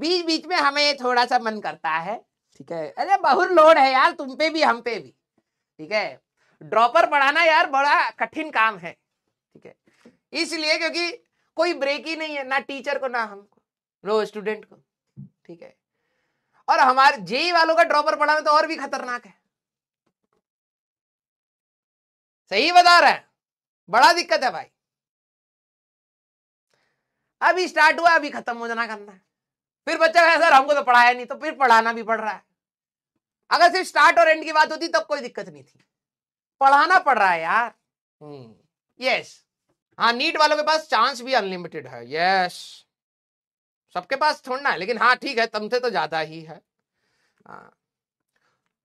बीच बीच में हमें थोड़ा सा मन करता है ठीक है अरे बहुत लोड है यार तुम पे भी हम पे भी ठीक है ड्रॉपर पढ़ाना यार बड़ा कठिन काम है ठीक है इसलिए क्योंकि कोई ब्रेक ही नहीं है ना टीचर को ना हमको नो स्टूडेंट को ठीक है और हमारे जेई वालों का ड्रॉपर पढ़ाना तो और भी खतरनाक है सही बता रहे बड़ा दिक्कत है भाई अभी स्टार्ट हुआ अभी खत्म हो जाना करना है फिर बच्चा कहे सर हमको तो पढ़ाया नहीं तो फिर पढ़ाना भी पड़ रहा है अगर सिर्फ स्टार्ट और एंड की बात होती तब कोई दिक्कत नहीं थी पढ़ाना पड़ रहा है यार यस हम्म। हाँ नीट वालों के पास चांस भी अनलिमिटेड है यस सबके पास थोड़ा है लेकिन हाँ ठीक है तुमसे तो ज्यादा ही है आ, हाँ।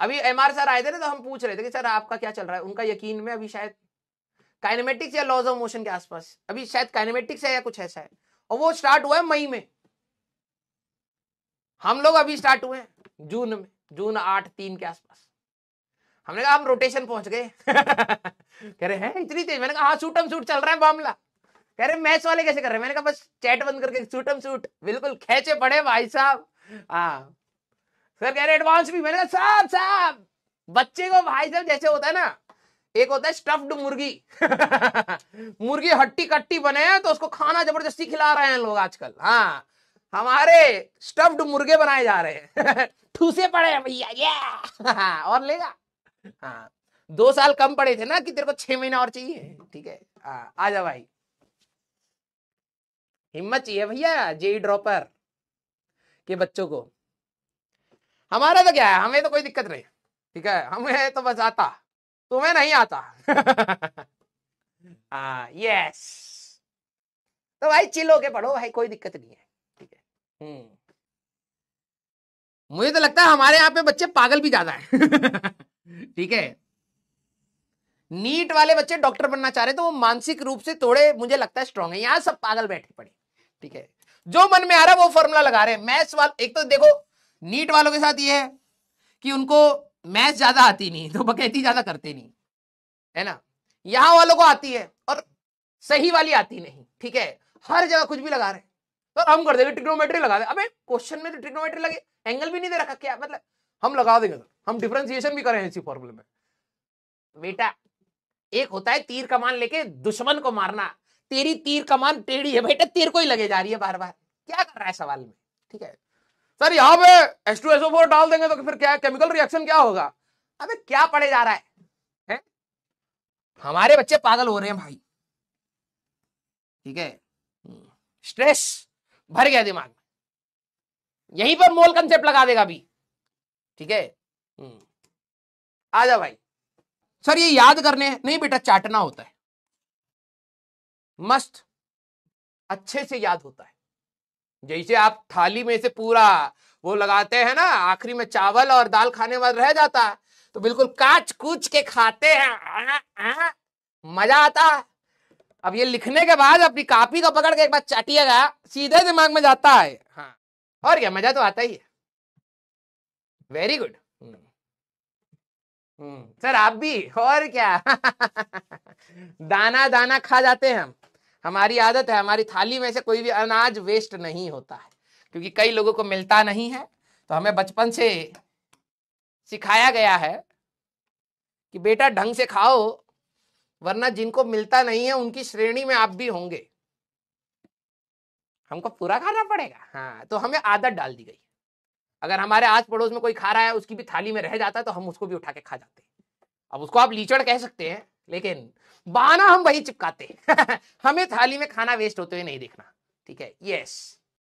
अभी एम आर सर आए थे ना तो हम पूछ रहे थे कि सर आपका क्या चल रहा है उनका यकीन में अभी शायद काइनेमेटिक्स या लॉज ऑफ मोशन के आसपास अभी शायद काइनेमेटिक्स है या कुछ ऐसा है और वो स्टार्ट हुआ है मई में हम लोग अभी स्टार्ट हुए जून में जून आठ तीन के आसपास हमने कहा हम रोटेशन पहुंच गए कह रहे हैं इतनी तेज मैंने कहा हाँ सूटम सूट चल रहा है मामला कह रहे मैच वाले कैसे कर रहे हैं मैंने कहा बस चैट बंद करके सूटम सूट बिल्कुल खेचे पड़े भाई साहब हाँ सर कह रहे एडवांस भी मैंने कहा साहब साहब बच्चे को भाई साहब जैसे होता है ना एक होता है स्टफ्ड मुर्गी मुर्गी हट्टी कट्टी बने हैं तो उसको खाना जबरदस्ती खिला रहे हैं लोग आजकल हाँ हमारे स्टफ्ड मुर्गे बनाए जा रहे हैं ठूसे पड़े हैं भैया ये और लेगा हाँ दो साल कम पड़े थे ना कि तेरे को छह महीना और चाहिए ठीक है हाँ, आ जा भाई हिम्मत चाहिए भैया जेई ड्रॉपर के बच्चों को हमारा तो क्या है हमें तो कोई दिक्कत नहीं ठीक है हमें तो बस आता तुम्हें नहीं आता हाँ यस तो भाई चिल के पढ़ो भाई कोई दिक्कत नहीं है हम्म। मुझे तो लगता है हमारे यहां पे बच्चे पागल भी ज्यादा है ठीक है नीट वाले बच्चे डॉक्टर बनना चाह रहे तो वो मानसिक रूप से थोड़े मुझे लगता है स्ट्रांग है यहां सब पागल बैठे पड़े ठीक है जो मन में आ रहा है वो फॉर्मूला लगा रहे हैं मैथ्स वाले एक तो देखो नीट वालों के साथ ये है कि उनको मैथ्स ज्यादा आती नहीं तो बकैती ज्यादा करते नहीं है ना यहां वालों को आती है और सही वाली आती नहीं ठीक है हर जगह कुछ भी लगा रहे सर हम कर देंगे ट्रिग्नोमेट्री लगा दे अबे क्वेश्चन में तो ट्रिग्नोमेट्री लगे एंगल भी नहीं दे रखा क्या मतलब हम लगा देंगे सर हम डिफ्रेंसिएशन भी करें इसी फॉर्मूले में बेटा एक होता है तीर कमान लेके दुश्मन को मारना तेरी तीर कमान टेढ़ी है बेटा तीर को ही लगे जा रही है बार बार क्या कर रहा है सवाल में ठीक है सर यहाँ पे एस टू एसओ फोर डाल देंगे तो फिर क्या केमिकल रिएक्शन क्या होगा अबे क्या पढ़े जा रहा है, है? हमारे बच्चे पागल हो रहे हैं भाई ठीक है स्ट्रेस हम्म। भर गया दिमाग में यहीं पर मोल कंसेप्ट लगा देगा अभी ठीक है हम्म। आ जा भाई सर ये याद करने नहीं बेटा चाटना होता है मस्त अच्छे से याद होता है जैसे आप थाली में से पूरा वो लगाते हैं ना आखिरी में चावल और दाल खाने वाल रह जाता है तो बिल्कुल काच कूच के खाते हैं मजा आता है अब ये लिखने के बाद अपनी कापी को पकड़ के एक बार चाटिएगा सीधे दिमाग में जाता है हाँ और क्या मजा तो आता ही है very good hmm, hmm, sir आप भी और क्या दाना दाना खा जाते हैं हम हमारी आदत है हमारी थाली में से कोई भी अनाज वेस्ट नहीं होता है क्योंकि कई लोगों को मिलता नहीं है तो हमें बचपन से सिखाया गया है कि बेटा ढंग से खाओ वरना जिनको मिलता नहीं है उनकी श्रेणी में आप भी होंगे हमको पूरा खाना पड़ेगा हाँ तो हमें आदत डाल दी गई अगर हमारे आस पड़ोस में कोई खा रहा है उसकी भी थाली में रह जाता है तो हम उसको भी उठा के खा जाते हैं अब उसको आप लीचड़ कह सकते हैं लेकिन बहाना हम वही चिपकाते हैं हमें थाली में खाना वेस्ट होते हुए नहीं देखना ठीक है यस